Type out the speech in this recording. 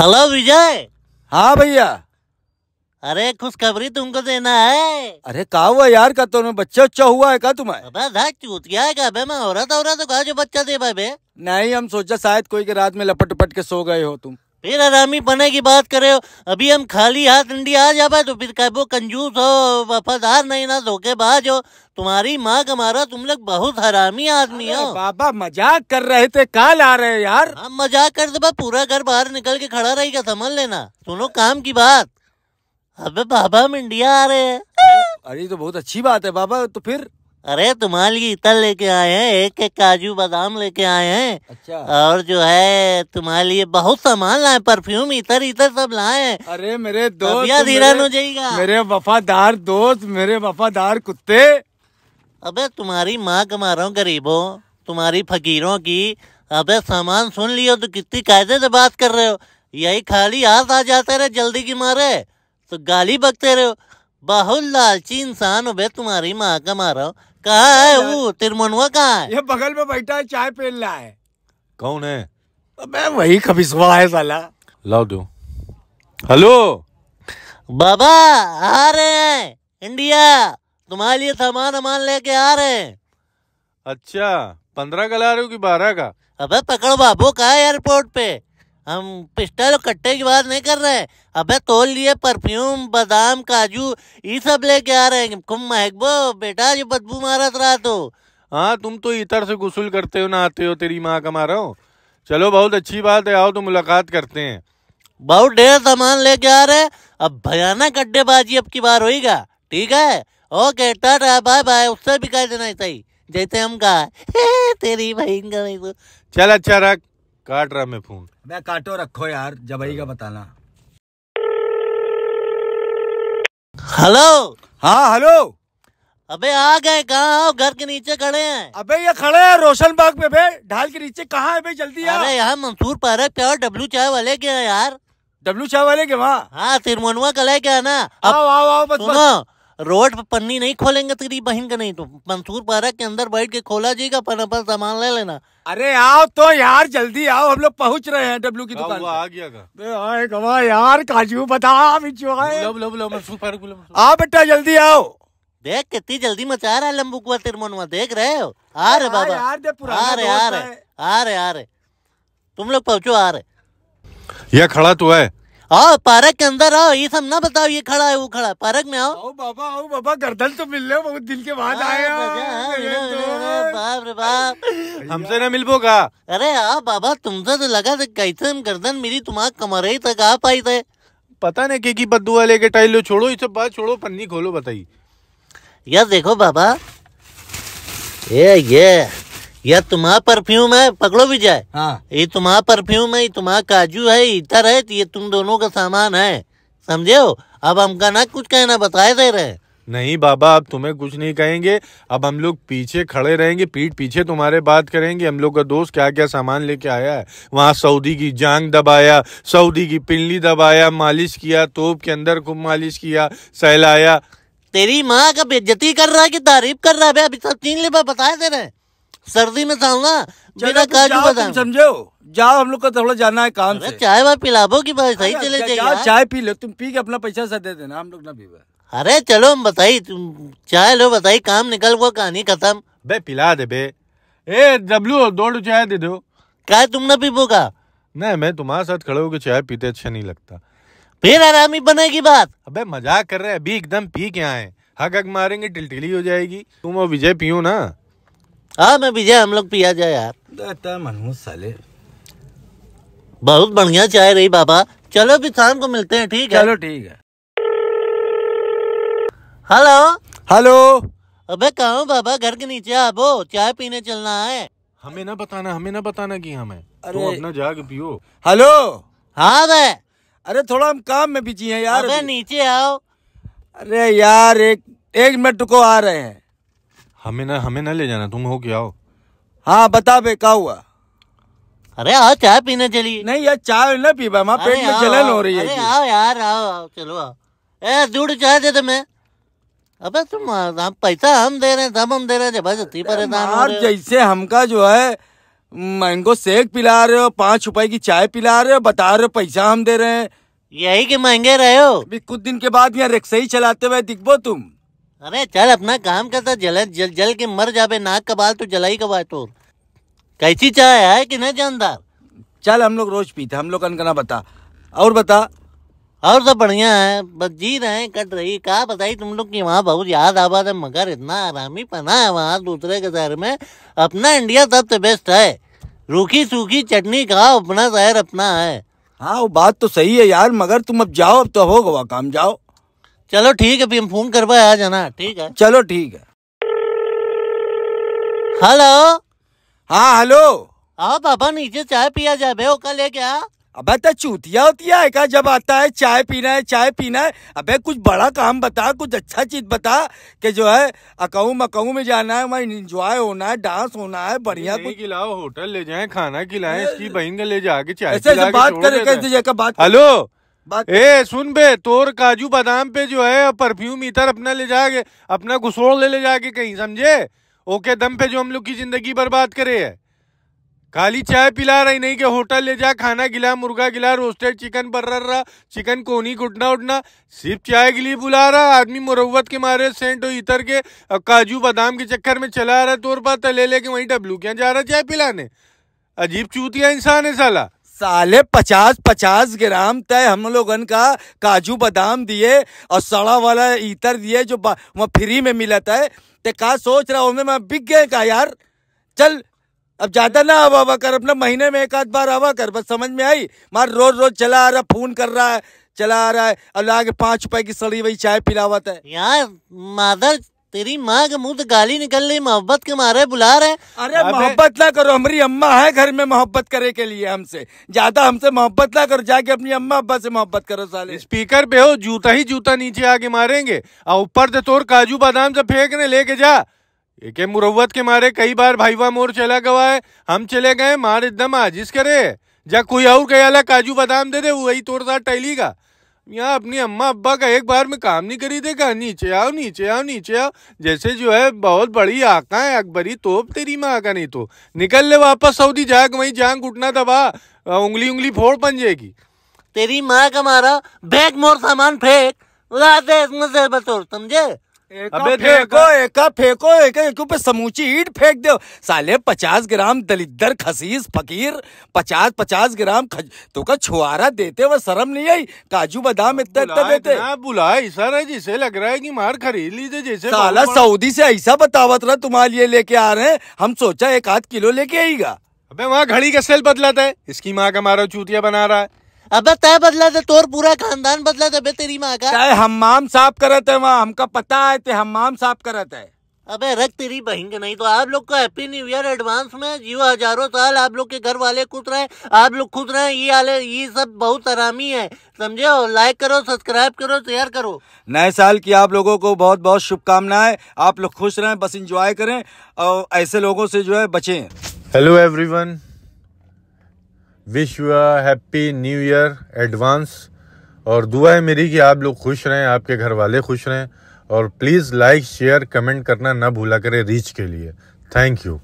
Hello विजय हाँ भैया अरे खुशखबरी तुमको देना है अरे कहा हुआ यार का तुमने बच्चा उच्चा हुआ है का तुम्हें चूत गया है का मैं औरत औरत तो कहा जो बच्चा दे भाई नहीं हम सोचा शायद कोई के रात में लपट पट के सो गए हो तुम फिर आरामी पने की बात करे हो अभी हम खाली हाथ इंडिया आ जाए तो फिर वो कंजूस हो वफादार नहीं ना बाज हो तुम्हारी माँ का मारा तुम लोग बहुत हरामी आदमी हो बाबा मजाक कर रहे थे काल आ रहे हैं यार हम हाँ, मजाक कर दे पूरा घर बाहर निकल के खड़ा रहेगा समझ लेना सुनो काम की बात अबे बाबा हम इंडिया आ रहे हैं अरे तो बहुत अच्छी बात है बाबा तो फिर अरे तुम्हारे लिए इतना लेके आए हैं एक एक काजू बादाम लेके आए हैं अच्छा और जो है तुम्हारे लिए बहुत सामान लाए परफ्यूम इतर इतर सब लाए अरे मेरे दोस्त धीरन हो जाएगा मेरे वफादार दोस्त मेरे वफादार कुत्ते अबे तुम्हारी माँ कमा रहा हूँ गरीबों तुम्हारी फकीरों की अबे सामान सुन लियो तो कितनी कायदे से बात कर रहे हो यही खाली हाथ आ जाते रहे जल्दी की मारे तो गाली बकते रहे हो बाहुल लालची इंसान हो बे तुम्हारी माँ का मारो कहा है वो तिरमनवा कहा है ये बगल में बैठा है चाय पेल रहा है कौन है अबे तो वही सुबह है साला लाओ दो हेलो बाबा आ रहे हैं इंडिया तुम्हारे लिए सामान वामान लेके आ रहे हैं अच्छा पंद्रह का ला रहे हो कि बारह का अबे पकड़ बाबू कहा एयरपोर्ट पे हम पिस्टल कट्टे की बात नहीं कर रहे हैं अबे तोल लिए परफ्यूम बादाम काजू ये सब लेके आ रहे हैं कुम महकबो बेटा जो बदबू मारत तो रहा तो हाँ तुम तो इतर से गुसल करते हो ना आते हो तेरी माँ का मारा हो चलो बहुत अच्छी बात है आओ तो मुलाकात करते हैं बहुत ढेर सामान लेके आ रहे अब भयानक अड्डेबाजी अब की बार होगा ठीक है ओके टाटा बाय बाय उससे भी कह देना सही जैसे हम कहा तेरी बहन का तो चल अच्छा रख काट रहा मैं फोन मैं काटो रखो यार जबई का बताना हेलो हाँ हेलो अबे आ गए कहाँ घर के नीचे खड़े हैं अबे ये खड़े हैं रोशन बाग में बे ढाल के नीचे कहाँ है बे जल्दी अरे यहाँ मंसूर पे और डब्लू चाय वाले के यार डब्लू चाय वाले के वहाँ हाँ तिरमनुआ कला के ना आओ आओ आओ बस, बस। रोड पर पन्नी नहीं खोलेंगे तेरी बहन का नहीं तो मंसूर पारा के अंदर बैठ के खोला जाएगा पर अपन सामान ले लेना अरे आओ तो यार जल्दी आओ हम लोग पहुंच रहे हैं डब्लू की हाँ, दुकान आ गया का यार काजू बता आ बेटा जल्दी आओ देख कितनी जल्दी मचा रहा है लम्बुकुआ तिरमोनवा देख रहे हो आ रहे बाबा आ रहे आ रहे आ रहे आ रहे तुम लोग पहुंचो आ रहे यह खड़ा तो है आओ पार्क के अंदर आओ ये सब ना बताओ ये खड़ा है वो खड़ा है पार्क में आओ आओ बाबा आओ बाबा गर्दन तो मिल लो बहुत दिन के बाद आए बाप रे बाप हमसे ना मिल पोगा अरे आ बाबा तुमसे तो लगा था कैसे गर्दन मेरी तुम्हारे ही तक आ पाई थे पता नहीं के की बद्दू वाले के टाइल लो छोड़ो इसे बात छोड़ो पन्नी खोलो बताइए यार देखो बाबा ये ये यह तुम्हारा परफ्यूम है पकड़ो भी हाँ ये तुम्हारा परफ्यूम है ये तुम्हारा काजू है इतर है तो ये तुम दोनों का सामान है समझे हो अब हमका ना कुछ कहना बताए दे रहे नहीं बाबा अब तुम्हें कुछ नहीं कहेंगे अब हम लोग पीछे खड़े रहेंगे पीठ पीछे तुम्हारे बात करेंगे हम लोग का दोस्त क्या क्या सामान लेके आया है वहाँ सऊदी की जांग दबाया सऊदी की पिंडली दबाया मालिश किया तोप के अंदर खूब मालिश किया सहलाया तेरी माँ का बेज्जती कर रहा है कि तारीफ कर रहा है अभी सब तीन ले बताए दे रहे हैं सर्दी में सालना बिना काजू बादाम समझो जाओ हम लोग का थोड़ा जाना है काम से चाय वाय पिलाबो की भाई सही चले जाइए चाय पी लो तुम पी के अपना पैसा सा दे देना हम लोग ना पीवा अरे चलो हम बताई तुम चाय लो बताई काम निकल हुआ कहानी खत्म बे पिला दे बे ए डब्लू दो चाय दे दो क्या तुम ना पीबोगा नहीं मैं तुम्हारे साथ खड़े होकर चाय पीते अच्छा नहीं लगता फिर आरामी बनेगी बात अबे मजाक कर रहे हैं अभी एकदम पी के आए हक हक मारेंगे टिलटिली हो जाएगी तुम और विजय पियो ना हाँ मैं विजय हम लोग पिया जाए यार साले बहुत बढ़िया चाय रही बाबा चलो फिर शाम को मिलते हैं ठीक है चलो ठीक है हेलो हेलो अबे कहा बाबा घर के नीचे आबो चाय पीने चलना है हमें ना बताना हमें ना बताना की हमें अरे अपना जाग पियो हेलो हाँ बे अरे थोड़ा हम काम में बिजी हैं यार अबे नीचे आओ अरे यार एक एक मिनट को आ रहे हैं हमें ना हमें ना ले जाना तुम हो क्या हो हाँ बता बे क्या हुआ अरे आओ चाय पीने चलिए नहीं यार चाय ना पी पा पेट में जलन हो रही है अरे आओ यार आओ आओ चलो आओ ए दूर चाय दे दे तो मैं अबे तुम हम पैसा हम दे रहे दम हम दे रहे हैं जबरदस्ती परेशान हो जैसे हमका जो है मैंगो सेक पिला रहे हो पाँच रुपए की चाय पिला रहे हो बता रहे हो पैसा हम दे रहे हैं यही के महंगे रहे हो अभी कुछ दिन के बाद यहाँ रिक्शा ही चलाते हुए दिखबो तुम अरे चल अपना काम करता जल जल जल के मर जाबे नाक का बाल तो जलाई का बाल तो कैसी चाय है कि नहीं जानदार चल हम लोग रोज पीते हम लोग अनकना बता और बता और सब बढ़िया है बस जी रहे कट रही कहा बताई तुम लोग की वहाँ बहुत याद आबाद है मगर इतना आरामी पना है वहाँ दूसरे के शहर में अपना इंडिया सबसे बेस्ट है रूखी सूखी चटनी का अपना शहर अपना है हाँ वो बात तो सही है यार मगर तुम अब जाओ अब तो हो गवा काम जाओ चलो ठीक है फोन करवा आ जाना ठीक है चलो ठीक है हेलो हाँ हेलो हाँ पापा नीचे चाय पिया जाए कल है क्या अबे तो चूतिया होती है का जब आता है चाय पीना है चाय पीना है अबे कुछ बड़ा काम बता कुछ अच्छा चीज बता कि जो है अकाऊ मकाऊ में जाना है वहाँ इंजॉय होना है डांस होना है बढ़िया कुछ खिलाओ होटल ले जाए खाना खिलाए इसकी बहन ले जाके चाय बात करे कैसे बात हेलो ए सुन बे तोर काजू बादाम पे जो है परफ्यूम इतर अपना ले जाके अपना घुसोड़ ले ले जाके कहीं समझे ओके दम पे जो हम लोग की जिंदगी बर्बाद करे है खाली चाय पिला रही नहीं के होटल ले जा खाना गिला मुर्गा गिला रोस्टेड चिकन रहा चिकन कोनी घुटना उठना सिर्फ चाय के लिए बुला रहा आदमी मुरवत के मारे सेंट और इतर के काजू बादाम के चक्कर में चला रहा तोर पाता ले लेके वहीं डब्लू क्या जा रहा चाय पिलाने अजीब चूतिया इंसान है साला साले पचास पचास ग्राम तय हम लोगन का काजू बादाम दिए और सड़ा वाला इतर दिए जो वहाँ फ्री में मिला था तो का सोच रहा हूँ मैं बिक गए का यार चल अब ज़्यादा ना अब आवा कर अपना महीने में एक आध बार आवा कर बस समझ में आई मार रोज रोज चला आ रहा फोन कर रहा है चला आ रहा है और लागे पाँच रुपए की सड़ी वही चाय पिलावत है यार मादर तेरी माँ के मुंह तो गाली निकल रही मोहब्बत के मारे बुला रहे अरे मोहब्बत ना करो हमारी अम्मा है घर में मोहब्बत करे के लिए हमसे ज्यादा हमसे मोहब्बत ना करो जाके अपनी अम्मा अब्बा से मोहब्बत करो साले स्पीकर पे हो जूता ही जूता नीचे आके मारेंगे और ऊपर से तोर काजू बादाम से फेंकने लेके जा एक मुरवत के मारे कई बार भाईवा मोर चला गवा है हम चले गए मार एकदम आजिश करे जब कोई और कहे काजू बादाम दे दे वही तोड़ता टैली का यहाँ अपनी अम्मा अब्बा का एक बार में काम नहीं करी देगा नीचे आओ नीचे आओ नीचे आओ जैसे जो है बहुत बड़ी आका है अकबरी तोप तेरी माँ का नहीं तो निकल ले वापस सऊदी जाग वही जांग घुटना दबा उंगली उंगली फोड़ पन जाएगी तेरी माँ का मारा बैग मोर सामान फेंक उड़ा दे समझे अबे फेंको एका फेंको एक ऊपर समूची ईट फेंक दो साले पचास ग्राम दलिदर खसीस फकीर पचास पचास ग्राम खज तो का छुआरा देते वो शर्म नहीं आई काजू बादाम इतना इतना देते बुला ऐसा है जिसे लग रहा है कि मार खरीद लीजिए जैसे साला सऊदी से ऐसा बतावत रहा तुम्हारे लिए लेके आ रहे हैं हम सोचा एक आध किलो लेके आएगा अबे वहाँ घड़ी का सेल बदलाता है इसकी माँ का मारो चूतिया बना रहा है अब तय बदला दे तोर पूरा खानदान बदला दे तेरी माँ का हमाम साफ करत है वहाँ हमका पता है ते हमाम साफ करत है अबे रख तेरी बहन के नहीं तो आप लोग को हैप्पी न्यू ईयर एडवांस में जीव हजारों साल आप लोग के घर वाले खुद रहे आप लोग खुद रहे ये आले ये सब बहुत आरामी है समझे लाइक करो सब्सक्राइब करो शेयर करो नए साल की आप लोगों को बहुत बहुत शुभकामनाएं आप लोग खुश रहें बस इंजॉय करें और ऐसे लोगों से जो है बचें hello everyone wish you happy new year advance और दुआ है मेरी कि आप लोग खुश रहें आपके घर वाले खुश रहें और प्लीज़ लाइक शेयर कमेंट करना ना भूला करें रीच के लिए थैंक यू